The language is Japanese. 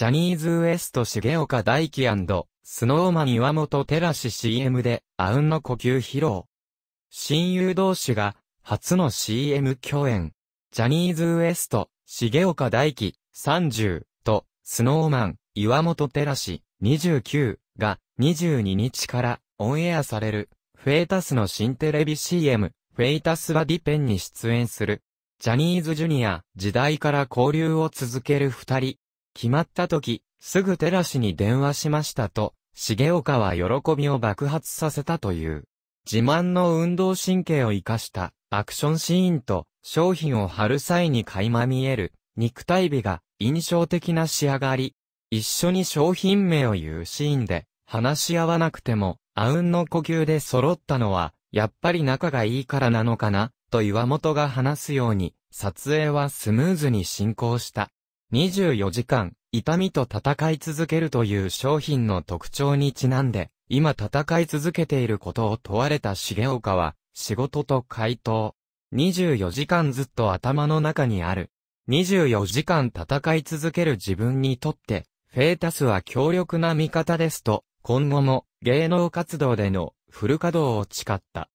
ジャニーズウエスト重岡大輝スノーマン岩本照シ CM で、あうんの呼吸披露。親友同士が、初の CM 共演。ジャニーズウエスト重岡大輝30、と、スノーマン、岩本照シ29、が、22日から、オンエアされる、フェイタスの新テレビ CM、フェイタスはディペンに出演する。ジャニーズジュニア、時代から交流を続ける二人。決まった時、すぐテラ氏に電話しましたと、重岡は喜びを爆発させたという。自慢の運動神経を活かしたアクションシーンと商品を貼る際に垣間見える肉体美が印象的な仕上がり。一緒に商品名を言うシーンで話し合わなくてもあうんの呼吸で揃ったのはやっぱり仲がいいからなのかなと岩本が話すように撮影はスムーズに進行した。24時間、痛みと戦い続けるという商品の特徴にちなんで、今戦い続けていることを問われた重岡は、仕事と回答。24時間ずっと頭の中にある。24時間戦い続ける自分にとって、フェータスは強力な味方ですと、今後も芸能活動でのフル稼働を誓った。